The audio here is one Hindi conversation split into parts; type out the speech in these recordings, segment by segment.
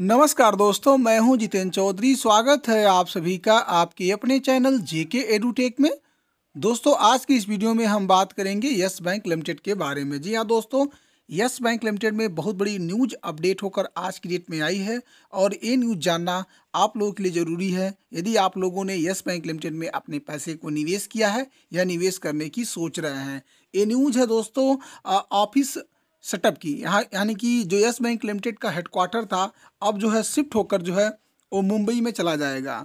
नमस्कार दोस्तों मैं हूं जितेंद्र चौधरी स्वागत है आप सभी का आपके अपने चैनल जेके एडुटेक में दोस्तों आज की इस वीडियो में हम बात करेंगे यस बैंक लिमिटेड के बारे में जी हाँ दोस्तों यस बैंक लिमिटेड में बहुत बड़ी न्यूज अपडेट होकर आज की डेट में आई है और ये न्यूज जानना आप लोगों के लिए ज़रूरी है यदि आप लोगों ने यस बैंक लिमिटेड में अपने पैसे को निवेश किया है या निवेश करने की सोच रहे हैं ये न्यूज है दोस्तों ऑफिस सेटअप की यहाँ यानी कि जो यस बैंक लिमिटेड का हेडक्वार्टर था अब जो है शिफ्ट होकर जो है वो मुंबई में चला जाएगा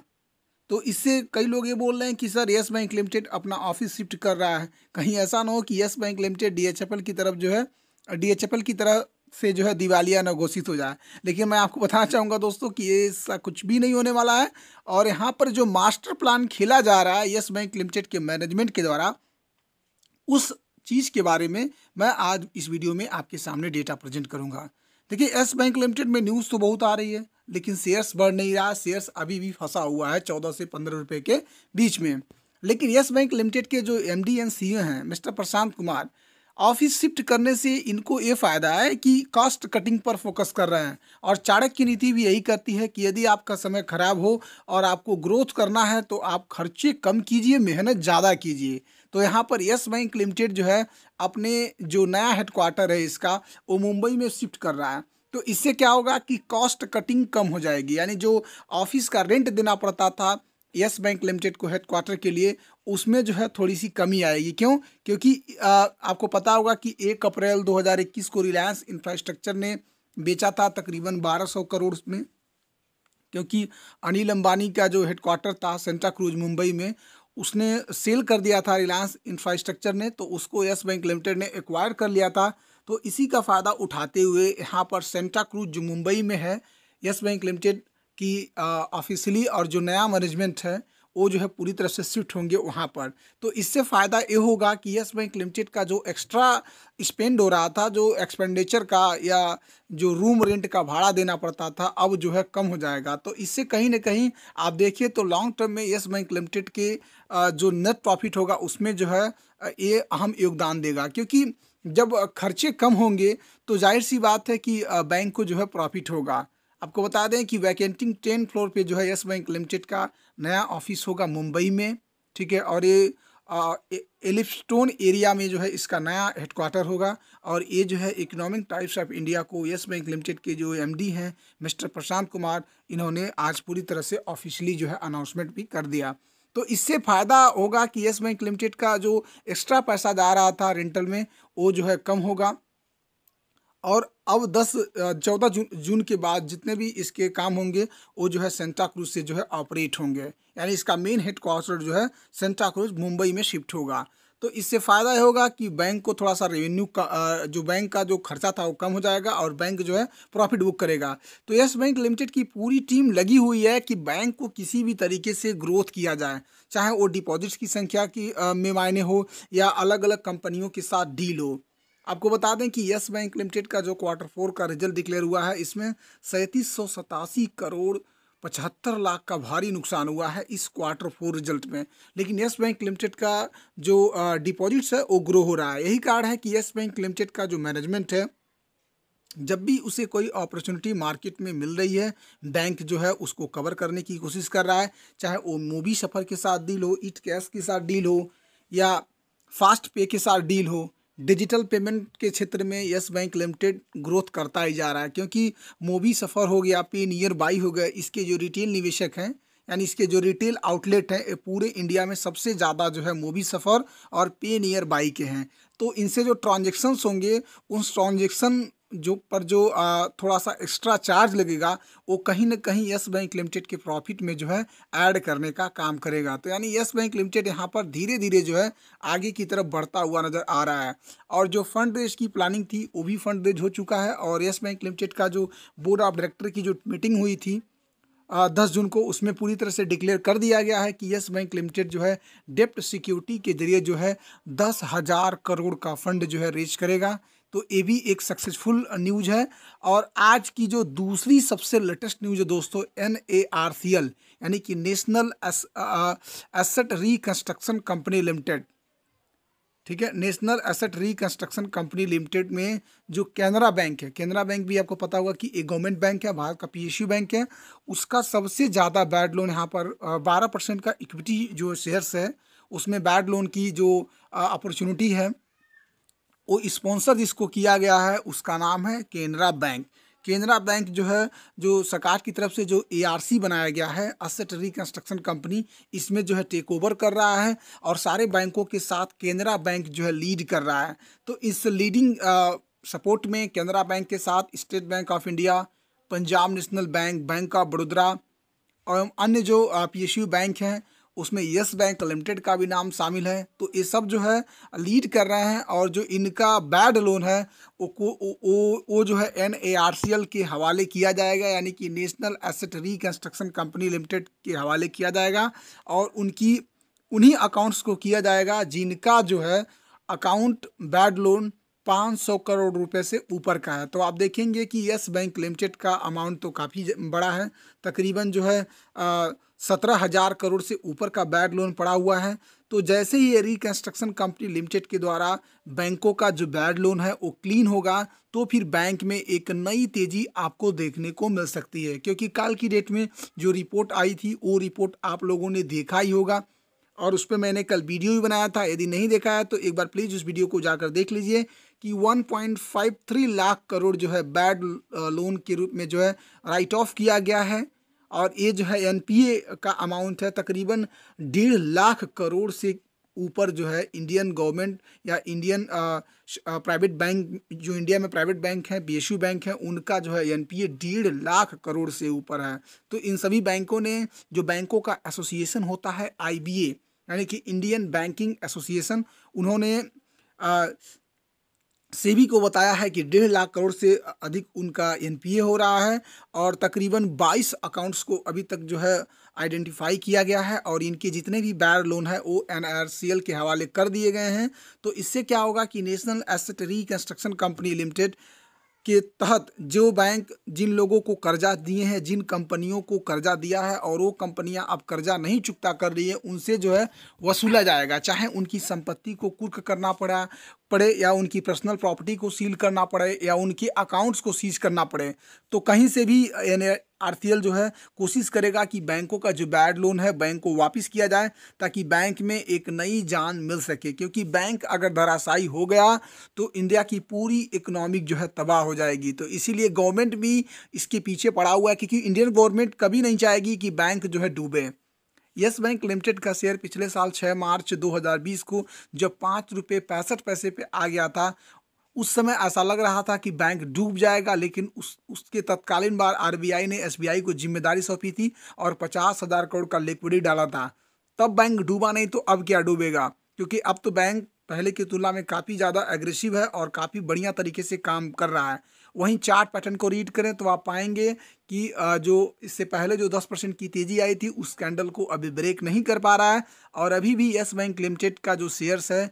तो इससे कई लोग ये बोल रहे हैं कि सर यस बैंक लिमिटेड अपना ऑफिस शिफ्ट कर रहा है कहीं ऐसा ना हो कि यस बैंक लिमिटेड डी की तरफ जो है डी की तरह से जो है दिवालिया न घोषित हो जाए लेकिन मैं आपको बताना चाहूँगा दोस्तों कि ये ऐसा कुछ भी नहीं होने वाला है और यहाँ पर जो मास्टर प्लान खेला जा रहा है यस बैंक लिमिटेड के मैनेजमेंट के द्वारा उस चीज़ के बारे में मैं आज इस वीडियो में आपके सामने डेटा प्रेजेंट करूंगा देखिए एस बैंक लिमिटेड में न्यूज़ तो बहुत आ रही है लेकिन शेयर्स बढ़ नहीं रहा शेयर्स अभी भी फंसा हुआ है चौदह से पंद्रह रुपये के बीच में लेकिन यस बैंक लिमिटेड के जो एम डी एन सी हैं mister Prashant Kumar office shift करने से इनको ये फ़ायदा है कि कॉस्ट कटिंग पर फोकस कर रहे हैं और चाणक्य की नीति भी यही करती है कि यदि आपका समय खराब हो और आपको ग्रोथ करना है तो आप खर्चे कम कीजिए मेहनत ज़्यादा कीजिए तो यहाँ पर यस बैंक लिमिटेड जो है अपने जो नया हेडक्वार्टर है इसका वो मुंबई में शिफ्ट कर रहा है तो इससे क्या होगा कि कॉस्ट कटिंग कम हो जाएगी यानी जो ऑफिस का रेंट देना पड़ता था यस बैंक लिमिटेड को हेडक्वार्टर के लिए उसमें जो है थोड़ी सी कमी आएगी क्यों क्योंकि आ, आपको पता होगा कि एक अप्रैल 2021 को रिलायंस इंफ्रास्ट्रक्चर ने बेचा था तकरीबन 1200 करोड़ में क्योंकि अनिल अंबानी का जो हेडक्वार्टर था सेंटा क्रूज मुंबई में उसने सेल कर दिया था रिलायंस इंफ्रास्ट्रक्चर ने तो उसको यस बैंक लिमिटेड ने एक्वायर कर लिया था तो इसी का फ़ायदा उठाते हुए यहाँ पर सेंटा क्रूज जो मुंबई में है यस बैंक लिमिटेड की ऑफिशली और जो नया मैनेजमेंट है वो जो है पूरी तरह से शिफ्ट होंगे वहाँ पर तो इससे फ़ायदा ये होगा कि यस बैंक लिमिटेड का जो एक्स्ट्रा स्पेंड हो रहा था जो एक्सपेंडिचर का या जो रूम रेंट का भाड़ा देना पड़ता था अब जो है कम हो जाएगा तो इससे कहीं ना कहीं आप देखिए तो लॉन्ग टर्म में यस बैंक लिमिटेड के जो नेट प्रॉफिट होगा उसमें जो है ये अहम योगदान देगा क्योंकि जब खर्चे कम होंगे तो जाहिर सी बात है कि बैंक को जो है प्रॉफिट होगा आपको बता दें कि वैकेंटिंग टेन फ्लोर पे जो है यस बैंक लिमिटेड का नया ऑफिस होगा मुंबई में ठीक है और ये एलिफस्टोन एरिया में जो है इसका नया हेडक्वार्टर होगा और ये जो है इकोनॉमिक टाइप्स ऑफ इंडिया को यस बैंक लिमिटेड के जो एमडी हैं मिस्टर प्रशांत कुमार इन्होंने आज पूरी तरह से ऑफिशियली जो है अनाउंसमेंट भी कर दिया तो इससे फ़ायदा होगा कि यस बैंक लिमिटेड का जो एक्स्ट्रा पैसा जा रहा था रेंटल में वो जो है कम होगा और अब 10 चौदह जून जून के बाद जितने भी इसके काम होंगे वो जो है सेंटा क्रूज से जो है ऑपरेट होंगे यानी इसका मेन हेड क्वार्टर जो है सेंटा क्रूज मुंबई में शिफ्ट होगा तो इससे फ़ायदा यह होगा कि बैंक को थोड़ा सा रेवेन्यू का जो बैंक का जो खर्चा था वो कम हो जाएगा और बैंक जो है प्रॉफिट बुक करेगा तो यस बैंक लिमिटेड की पूरी टीम लगी हुई है कि बैंक को किसी भी तरीके से ग्रोथ किया जाए चाहे वो डिपॉजिट्स की संख्या की में मायने हो या अलग अलग कंपनियों के साथ डील हो आपको बता दें कि यस बैंक लिमिटेड का जो क्वार्टर फोर का रिजल्ट डिक्लेयर हुआ है इसमें सैंतीस सौ सतासी करोड़ पचहत्तर लाख का भारी नुकसान हुआ है इस क्वार्टर फोर रिजल्ट में लेकिन यस बैंक लिमिटेड का जो डिपॉजिट्स है वो ग्रो हो रहा है यही कारण है कि यस बैंक लिमिटेड का जो मैनेजमेंट है जब भी उसे कोई अपॉर्चुनिटी मार्केट में मिल रही है बैंक जो है उसको कवर करने की कोशिश कर रहा है चाहे वो मूवी सफ़र के साथ डील हो इट कैश के साथ डील हो या फास्ट पे के साथ डील हो डिजिटल पेमेंट के क्षेत्र में यस बैंक लिमिटेड ग्रोथ करता ही जा रहा है क्योंकि मोबी सफ़र हो गया पे नियर बाई हो गया इसके जो रिटेल निवेशक हैं यानी इसके जो रिटेल आउटलेट हैं पूरे इंडिया में सबसे ज़्यादा जो है मोबी सफ़र और पे नियर बाई के हैं तो इनसे जो ट्रांजेक्शन्स होंगे उन ट्रांजेक्शन जो पर जो आ, थोड़ा सा एक्स्ट्रा चार्ज लगेगा वो कहीं ना कहीं यस बैंक लिमिटेड के प्रॉफिट में जो है ऐड करने का काम करेगा तो यानी यस बैंक लिमिटेड यहाँ पर धीरे धीरे जो है आगे की तरफ बढ़ता हुआ नज़र आ रहा है और जो फंड रेज की प्लानिंग थी वो भी फंड रेज हो चुका है और यस बैंक लिमिटेड का जो बोर्ड ऑफ डायरेक्टर की जो मीटिंग हुई थी दस जून को उसमें पूरी तरह से डिक्लेयर कर दिया गया है कि यस बैंक लिमिटेड जो है डेप्ट सिक्योरिटी के जरिए जो है दस हज़ार करोड़ का फंड जो है रेज करेगा तो ये भी एक सक्सेसफुल न्यूज है और आज की जो दूसरी सबसे लेटेस्ट न्यूज है दोस्तों N A R C L यानी कि National Asset Reconstruction Company Limited ठीक है National Asset Reconstruction Company Limited में जो कैनरा बैंक है कैनरा बैंक भी आपको पता होगा कि एक गवर्नमेंट बैंक है भारत का पी बैंक है उसका सबसे ज़्यादा बैड लोन यहाँ पर बारह परसेंट का इक्विटी जो शेयर्स है उसमें बैड लोन की जो अपॉर्चुनिटी है वो स्पॉन्सर जिसको किया गया है उसका नाम है केनरा बैंक केनरा बैंक जो है जो सरकार की तरफ से जो ए बनाया गया है असेट रिकन्स्ट्रक्शन कंपनी इसमें जो है टेक ओवर कर रहा है और सारे बैंकों के साथ केनरा बैंक जो है लीड कर रहा है तो इस लीडिंग सपोर्ट में केनरा बैंक के साथ State Bank of India Punjab National Bank Bank of बड़ोदरा और अन्य जो पी बैंक हैं उसमें यस बैंक लिमिटेड का भी नाम शामिल है तो ये सब जो है लीड कर रहे हैं और जो इनका बैड लोन है वो वो वो जो है एन के हवाले किया जाएगा यानी कि National Asset Reconstruction Company Limited के हवाले किया जाएगा और उनकी उन्हीं अकाउंट्स को किया जाएगा जिनका जो है अकाउंट बैड लोन पाँच सौ करोड़ रुपए से ऊपर का है तो आप देखेंगे कि यस बैंक लिमिटेड का अमाउंट तो काफ़ी बड़ा है तकरीबन जो है आ, सत्रह हजार करोड़ से ऊपर का बैड लोन पड़ा हुआ है तो जैसे ही ये रिकन्स्ट्रक्शन कंपनी लिमिटेड के द्वारा बैंकों का जो बैड लोन है वो क्लीन होगा तो फिर बैंक में एक नई तेजी आपको देखने को मिल सकती है क्योंकि कल की डेट में जो रिपोर्ट आई थी वो रिपोर्ट आप लोगों ने देखा ही होगा और उस पर मैंने कल वीडियो भी बनाया था यदि नहीं देखा है तो एक बार प्लीज़ उस वीडियो को जाकर देख लीजिए कि 1.53 लाख करोड़ जो है बैड लोन के रूप में जो है राइट ऑफ किया गया है और ये जो है एनपीए का अमाउंट है तकरीबन डेढ़ लाख करोड़ से ऊपर जो है इंडियन गवर्नमेंट या इंडियन प्राइवेट बैंक जो इंडिया में प्राइवेट बैंक हैं बी बैंक हैं उनका जो है एन पी डेढ़ लाख करोड़ से ऊपर है तो इन सभी बैंकों ने जो बैंकों का एसोसिएशन होता है आई यानी कि इंडियन बैंकिंग एसोसिएशन उन्होंने आ, uh, सेबी को बताया है कि डेढ़ लाख करोड़ से अधिक उनका एनपीए हो रहा है और तकरीबन 22 अकाउंट्स को अभी तक जो है आइडेंटिफाई किया गया है और इनके जितने भी बैर लोन है वो एनआरसीएल के हवाले कर दिए गए हैं तो इससे क्या होगा कि National Asset Reconstruction Company Limited के तहत जो बैंक जिन लोगों को कर्जा दिए हैं जिन कंपनियों को कर्जा दिया है और वो कंपनियां अब कर्जा नहीं चुकता कर रही है उनसे जो है वसूला जाएगा चाहे उनकी संपत्ति को कुर्क करना पड़ा पड़े या उनकी पर्सनल प्रॉपर्टी को सील करना पड़े या उनके अकाउंट्स को सीज करना पड़े तो कहीं से भी यानी आर जो है कोशिश करेगा कि बैंकों का जो बैड लोन है बैंक को वापस किया जाए ताकि बैंक में एक नई जान मिल सके क्योंकि बैंक अगर धराशायी हो गया तो इंडिया की पूरी इकोनॉमिक जो है तबाह हो जाएगी तो इसीलिए गवर्नमेंट भी इसके पीछे पड़ा हुआ है क्योंकि इंडियन गवर्नमेंट कभी नहीं चाहेगी कि बैंक जो है डूबे यस बैंक लिमिटेड का शेयर पिछले साल 6 मार्च 2020 को जब पाँच रुपये पैंसठ पैसे पे आ गया था उस समय ऐसा लग रहा था कि बैंक डूब जाएगा लेकिन उस उसके तत्कालीन बार आरबीआई ने एसबीआई को जिम्मेदारी सौंपी थी और पचास हज़ार करोड़ का लिक्विडी डाला था तब बैंक डूबा नहीं तो अब क्या डूबेगा क्योंकि अब तो बैंक पहले की तुलना में काफ़ी ज़्यादा एग्रेसिव है और काफ़ी बढ़िया तरीके से काम कर रहा है वहीं चार्ट पैटर्न को रीड करें तो आप पाएंगे कि जो इससे पहले जो दस परसेंट की तेज़ी आई थी उस कैंडल को अभी ब्रेक नहीं कर पा रहा है और अभी भी यस बैंक लिमिटेड का जो शेयर्स है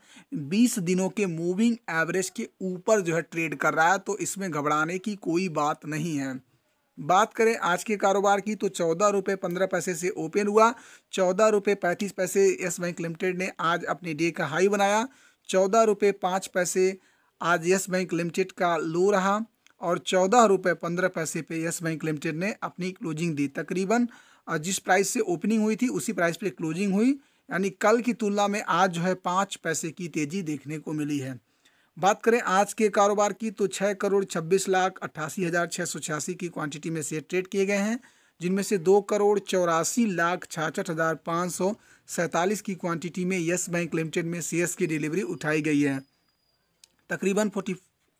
बीस दिनों के मूविंग एवरेज के ऊपर जो है ट्रेड कर रहा है तो इसमें घबराने की कोई बात नहीं है बात करें आज के कारोबार की तो चौदह रुपये पंद्रह पैसे से ओपन हुआ चौदह रुपये पैंतीस पैसे येस बैंक लिमिटेड ने आज अपने डे का हाई बनाया चौदह रुपये पाँच पैसे आज येस बैंक लिमिटेड का लो रहा और चौदह रुपये पंद्रह पैसे पे यस बैंक लिमिटेड ने अपनी क्लोजिंग दी तकरीबन जिस प्राइस से ओपनिंग हुई थी उसी प्राइस पे क्लोजिंग हुई यानी कल की तुलना में आज जो है पाँच पैसे की तेज़ी देखने को मिली है बात करें आज के कारोबार की तो छः करोड़ छब्बीस लाख अट्ठासी हज़ार छः सौ छियासी की क्वांटिटी में शेयर ट्रेड किए गए हैं जिनमें से दो करोड़ चौरासी लाख छाछठ हज़ार पाँच सौ सैंतालीस की क्वांटिटी में यस बैंक लिमिटेड में सीएस की डिलीवरी उठाई गई है तकरीबन forty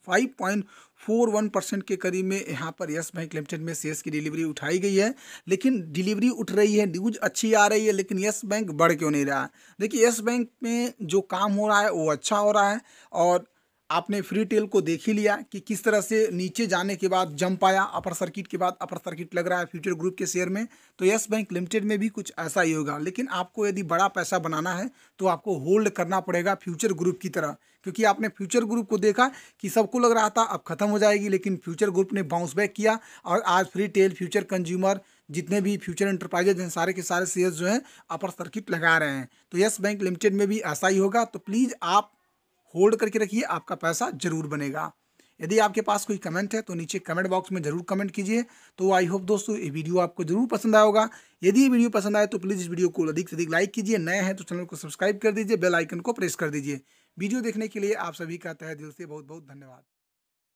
five point four one percent के करीब में यहाँ पर यस बैंक लिमिटेड में शेयर्स की डिलीवरी उठाई गई है लेकिन डिलीवरी उठ रही है न्यूज अच्छी आ रही है लेकिन यस बैंक बढ़ क्यों नहीं रहा है देखिए यस बैंक में जो काम हो रहा है वो अच्छा हो रहा है और आपने फ्री टेल को देख ही लिया कि किस तरह से नीचे जाने के बाद जंप आया अपर सर्किट के बाद अपर सर्किट लग रहा है फ्यूचर ग्रुप के शेयर में तो यस बैंक लिमिटेड में भी कुछ ऐसा ही होगा लेकिन आपको यदि बड़ा पैसा बनाना है तो आपको होल्ड करना पड़ेगा फ्यूचर ग्रुप की तरह क्योंकि आपने फ्यूचर ग्रुप को देखा कि सबको लग रहा था अब खत्म हो जाएगी लेकिन फ्यूचर ग्रुप ने बाउंस बैक किया और आज फ्री टेल फ्यूचर कंज्यूमर जितने भी फ्यूचर इंटरप्राइजेज हैं सारे के सारे शेयर्स जो हैं अपर सर्किट लगा रहे हैं तो यस बैंक लिमिटेड में भी ऐसा ही होगा तो प्लीज़ आप होल्ड करके रखिए आपका पैसा जरूर बनेगा यदि आपके पास कोई कमेंट है तो नीचे कमेंट बॉक्स में जरूर कमेंट कीजिए तो आई होप दोस्तों ये वीडियो आपको जरूर पसंद आया होगा यदि ये वीडियो पसंद आए तो प्लीज़ इस वीडियो को अधिक से अधिक लाइक कीजिए नए हैं तो चैनल को सब्सक्राइब कर दीजिए बेल आइकन को प्रेस कर दीजिए वीडियो देखने के लिए आप सभी का तह दिल से बहुत बहुत धन्यवाद